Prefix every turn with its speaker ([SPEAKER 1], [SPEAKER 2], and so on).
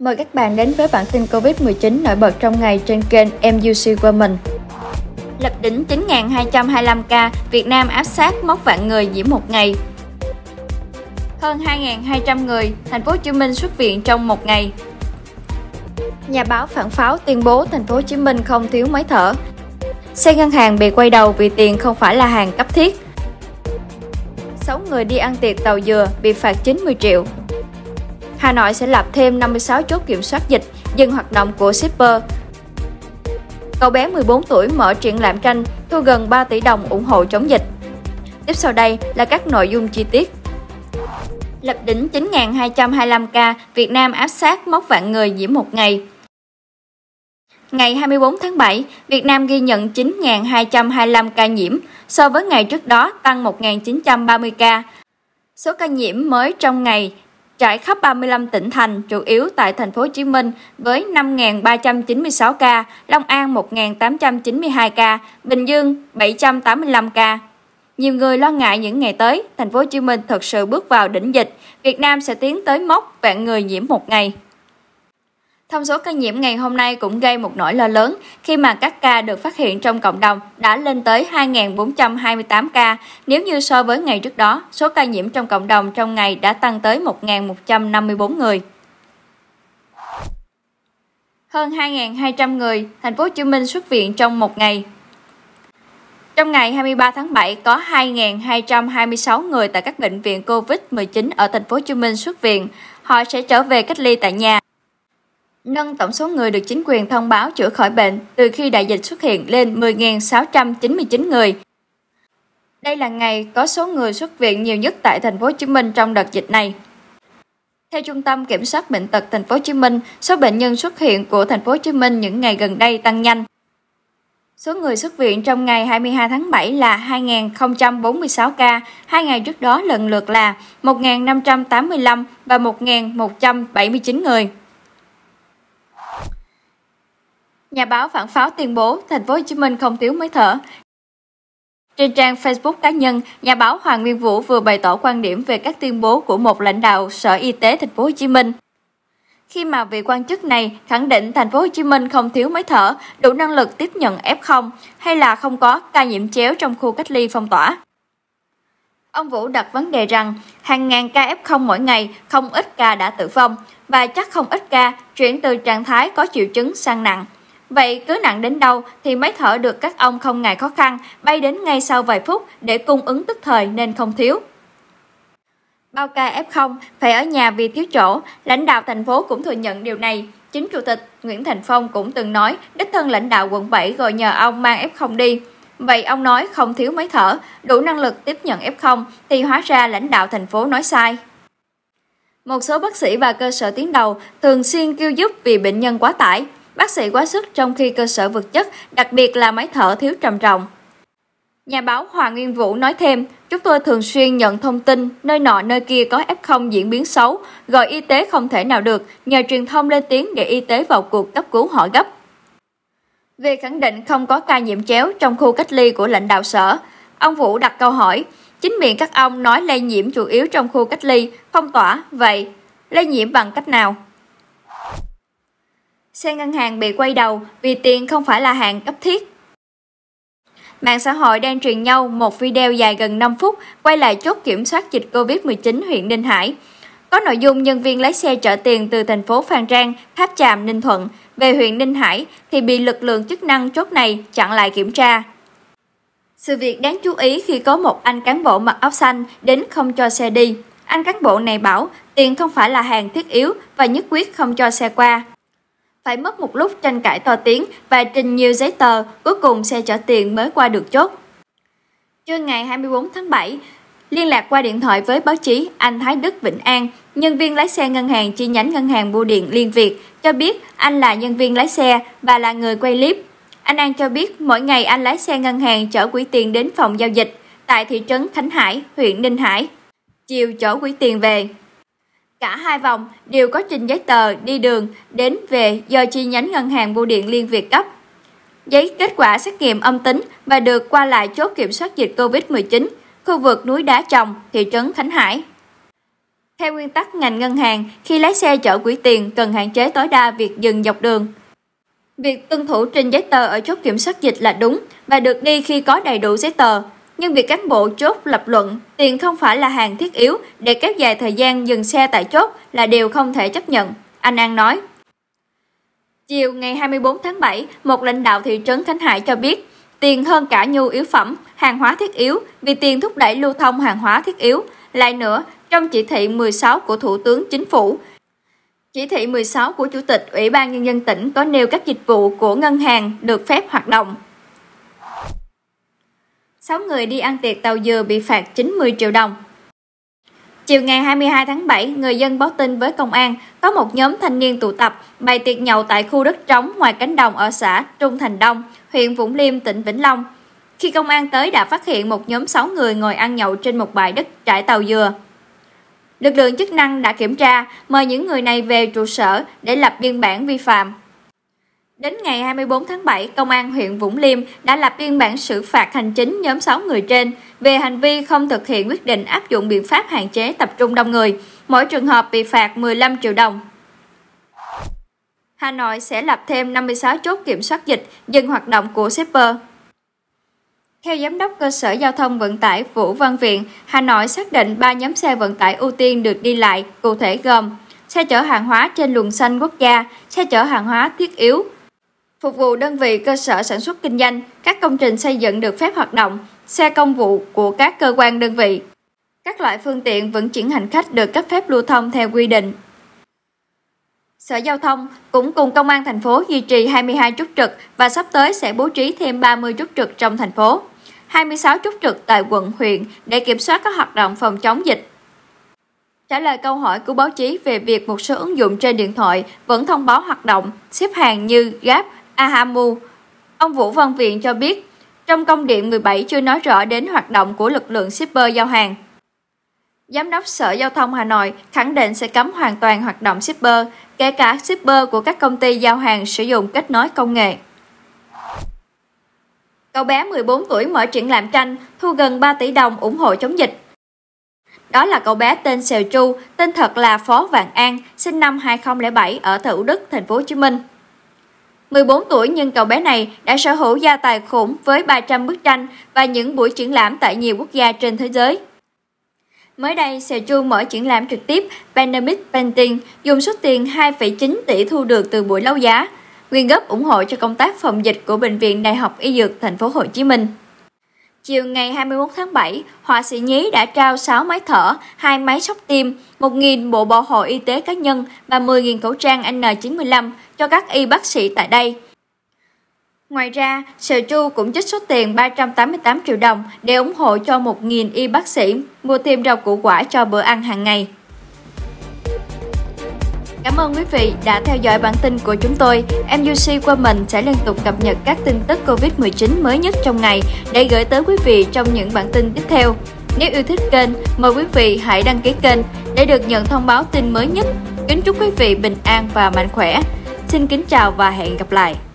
[SPEAKER 1] Mời các bạn đến với bản tin Covid-19 nổi bật trong ngày trên kênh MUC Women. Lập đỉnh 9.225 ca, Việt Nam áp sát mốc vạn người nhiễm một ngày. Hơn 2.200 người, thành phố Hồ Chí Minh xuất viện trong một ngày. Nhà báo phản pháo tuyên bố thành phố Hồ Chí Minh không thiếu máy thở. Xe ngân hàng bị quay đầu vì tiền không phải là hàng cấp thiết. 6 người đi ăn tiệc tàu dừa bị phạt 90 triệu Hà Nội sẽ lập thêm 56 chốt kiểm soát dịch, dừng hoạt động của shipper. Cậu bé 14 tuổi mở triển lãm tranh, thu gần 3 tỷ đồng ủng hộ chống dịch. Tiếp sau đây là các nội dung chi tiết. Lập đỉnh 9.225 ca, Việt Nam áp sát mốc vạn người nhiễm một ngày. Ngày 24 tháng 7, Việt Nam ghi nhận 9.225 ca nhiễm, so với ngày trước đó tăng 1.930 ca. Số ca nhiễm mới trong ngày trải khắp 35 tỉnh thành, chủ yếu tại thành phố Hồ Chí Minh với 5.396 ca, Long An 1.892 ca, Bình Dương 785 ca. Nhiều người lo ngại những ngày tới, thành phố Hồ Chí Minh thật sự bước vào đỉnh dịch, Việt Nam sẽ tiến tới mốc vạn người nhiễm một ngày. Thông số ca nhiễm ngày hôm nay cũng gây một nỗi lo lớn khi mà các ca được phát hiện trong cộng đồng đã lên tới 2.428 ca. Nếu như so với ngày trước đó, số ca nhiễm trong cộng đồng trong ngày đã tăng tới 1.154 người. Hơn 2.200 người, thành phố Hồ Chí Minh xuất viện trong một ngày. Trong ngày 23 tháng 7 có 2.226 người tại các bệnh viện COVID-19 ở thành phố Hồ Chí Minh xuất viện. Họ sẽ trở về cách ly tại nhà nâng tổng số người được chính quyền thông báo chữa khỏi bệnh từ khi đại dịch xuất hiện lên 10.699 người. Đây là ngày có số người xuất viện nhiều nhất tại thành phố Hồ Chí Minh trong đợt dịch này. Theo Trung tâm Kiểm soát bệnh tật thành phố Hồ Chí Minh, số bệnh nhân xuất hiện của thành phố Hồ Chí Minh những ngày gần đây tăng nhanh. Số người xuất viện trong ngày 22 tháng 7 là 2.046 ca, hai ngày trước đó lần lượt là 1.585 và 1.179 người. Nhà báo phản pháo tuyên bố Thành phố Hồ Chí Minh không thiếu máy thở. Trên trang Facebook cá nhân, nhà báo Hoàng Nguyên Vũ vừa bày tỏ quan điểm về các tuyên bố của một lãnh đạo Sở Y tế Thành phố Hồ Chí Minh. Khi mà vị quan chức này khẳng định Thành phố Hồ Chí Minh không thiếu máy thở, đủ năng lực tiếp nhận F0 hay là không có ca nhiễm chéo trong khu cách ly phong tỏa. Ông Vũ đặt vấn đề rằng hàng ngàn ca F0 mỗi ngày, không ít ca đã tử vong và chắc không ít ca chuyển từ trạng thái có triệu chứng sang nặng, Vậy cứ nặng đến đâu thì máy thở được các ông không ngại khó khăn bay đến ngay sau vài phút để cung ứng tức thời nên không thiếu. Bao ca F0 phải ở nhà vì thiếu chỗ, lãnh đạo thành phố cũng thừa nhận điều này. Chính Chủ tịch Nguyễn Thành Phong cũng từng nói đích thân lãnh đạo quận 7 gọi nhờ ông mang F0 đi. Vậy ông nói không thiếu máy thở, đủ năng lực tiếp nhận F0 thì hóa ra lãnh đạo thành phố nói sai. Một số bác sĩ và cơ sở tuyến đầu thường xuyên kêu giúp vì bệnh nhân quá tải, bác sĩ quá sức trong khi cơ sở vật chất, đặc biệt là máy thở thiếu trầm trọng. Nhà báo Hoàng Nguyên Vũ nói thêm, chúng tôi thường xuyên nhận thông tin nơi nọ nơi kia có F0 diễn biến xấu, gọi y tế không thể nào được, nhờ truyền thông lên tiếng để y tế vào cuộc cấp cứu họ gấp. Về khẳng định không có ca nhiễm chéo trong khu cách ly của lãnh đạo sở, ông Vũ đặt câu hỏi, chính miệng các ông nói lây nhiễm chủ yếu trong khu cách ly, phong tỏa, vậy lây nhiễm bằng cách nào? xe ngân hàng bị quay đầu vì tiền không phải là hàng cấp thiết. Mạng xã hội đang truyền nhau một video dài gần 5 phút quay lại chốt kiểm soát dịch Covid-19 huyện Ninh Hải. Có nội dung nhân viên lái xe chở tiền từ thành phố Phan Rang, Tháp Chàm, Ninh Thuận về huyện Ninh Hải thì bị lực lượng chức năng chốt này chặn lại kiểm tra. Sự việc đáng chú ý khi có một anh cán bộ mặc áo xanh đến không cho xe đi. Anh cán bộ này bảo tiền không phải là hàng thiết yếu và nhất quyết không cho xe qua. Phải mất một lúc tranh cãi to tiếng và trình nhiều giấy tờ, cuối cùng xe trả tiền mới qua được chốt. Trưa ngày 24 tháng 7, liên lạc qua điện thoại với báo chí, anh Thái Đức Vĩnh An, nhân viên lái xe ngân hàng chi nhánh ngân hàng Bưu điện Liên Việt, cho biết anh là nhân viên lái xe và là người quay clip. Anh An cho biết mỗi ngày anh lái xe ngân hàng chở quỹ tiền đến phòng giao dịch tại thị trấn Khánh Hải, huyện Ninh Hải. Chiều chở quỹ tiền về, Cả hai vòng đều có trình giấy tờ đi đường đến về do chi nhánh ngân hàng bưu điện Liên Việt cấp. Giấy kết quả xét nghiệm âm tính và được qua lại chốt kiểm soát dịch COVID-19, khu vực núi Đá Trồng, thị trấn Khánh Hải. Theo nguyên tắc ngành ngân hàng, khi lái xe chở quỹ tiền cần hạn chế tối đa việc dừng dọc đường. Việc tuân thủ trình giấy tờ ở chốt kiểm soát dịch là đúng và được đi khi có đầy đủ giấy tờ, nhưng việc cán bộ chốt lập luận tiền không phải là hàng thiết yếu để kéo dài thời gian dừng xe tại chốt là điều không thể chấp nhận, anh An nói. Chiều ngày 24 tháng 7, một lãnh đạo thị trấn Khánh Hải cho biết tiền hơn cả nhu yếu phẩm, hàng hóa thiết yếu vì tiền thúc đẩy lưu thông hàng hóa thiết yếu. Lại nữa, trong chỉ thị 16 của Thủ tướng Chính phủ, chỉ thị 16 của Chủ tịch Ủy ban Nhân dân tỉnh có nêu các dịch vụ của ngân hàng được phép hoạt động. 6 người đi ăn tiệc tàu dừa bị phạt 90 triệu đồng. Chiều ngày 22 tháng 7, người dân báo tin với công an có một nhóm thanh niên tụ tập bày tiệc nhậu tại khu đất trống ngoài cánh đồng ở xã Trung Thành Đông, huyện Vũng Liêm, tỉnh Vĩnh Long. Khi công an tới đã phát hiện một nhóm 6 người ngồi ăn nhậu trên một bãi đất trải tàu dừa. Lực lượng chức năng đã kiểm tra, mời những người này về trụ sở để lập biên bản vi phạm. Đến ngày 24 tháng 7, Công an huyện Vũng Liêm đã lập biên bản xử phạt hành chính nhóm 6 người trên về hành vi không thực hiện quyết định áp dụng biện pháp hạn chế tập trung đông người. Mỗi trường hợp bị phạt 15 triệu đồng. Hà Nội sẽ lập thêm 56 chốt kiểm soát dịch, dừng hoạt động của shipper. Theo Giám đốc Cơ sở Giao thông Vận tải Vũ Văn Viện, Hà Nội xác định 3 nhóm xe vận tải ưu tiên được đi lại, cụ thể gồm xe chở hàng hóa trên luồng xanh quốc gia, xe chở hàng hóa thiết yếu, phục vụ đơn vị cơ sở sản xuất kinh doanh, các công trình xây dựng được phép hoạt động, xe công vụ của các cơ quan đơn vị. Các loại phương tiện vận chuyển hành khách được cấp phép lưu thông theo quy định. Sở Giao thông cũng cùng Công an thành phố duy trì 22 chốt trực và sắp tới sẽ bố trí thêm 30 chốt trực trong thành phố, 26 chốt trực tại quận, huyện để kiểm soát các hoạt động phòng chống dịch. Trả lời câu hỏi của báo chí về việc một số ứng dụng trên điện thoại vẫn thông báo hoạt động, xếp hàng như Grab, Ahamu. Ông Vũ Văn Viện cho biết, trong công điện 17 chưa nói rõ đến hoạt động của lực lượng shipper giao hàng. Giám đốc Sở Giao thông Hà Nội khẳng định sẽ cấm hoàn toàn hoạt động shipper, kể cả shipper của các công ty giao hàng sử dụng kết nối công nghệ. Cậu bé 14 tuổi mở triển lãm tranh, thu gần 3 tỷ đồng ủng hộ chống dịch. Đó là cậu bé tên Sèo Chu, tên thật là Phó Vạn An, sinh năm 2007 ở Thủ Đức, thành phố Hồ Chí Minh. 14 tuổi nhưng cậu bé này đã sở hữu gia tài khủng với 300 bức tranh và những buổi triển lãm tại nhiều quốc gia trên thế giới. Mới đây, Sejong mở triển lãm trực tiếp Pandemic Painting dùng số tiền 2,9 tỷ thu được từ buổi đấu giá, quyên góp ủng hộ cho công tác phòng dịch của Bệnh viện Đại học Y Dược Thành phố Hồ Chí Minh. Chiều ngày 21 tháng 7, họa sĩ Nhí đã trao 6 máy thở, 2 máy sóc tim, 1.000 bộ bảo hộ y tế cá nhân và 10.000 khẩu trang N95 cho các y bác sĩ tại đây. Ngoài ra, Sở Chu cũng trích số tiền 388 triệu đồng để ủng hộ cho 1.000 y bác sĩ mua thêm rau củ quả cho bữa ăn hàng ngày. Cảm ơn quý vị đã theo dõi bản tin của chúng tôi. MUC qua mình sẽ liên tục cập nhật các tin tức Covid-19 mới nhất trong ngày để gửi tới quý vị trong những bản tin tiếp theo. Nếu yêu thích kênh, mời quý vị hãy đăng ký kênh để được nhận thông báo tin mới nhất. Kính chúc quý vị bình an và mạnh khỏe. Xin kính chào và hẹn gặp lại!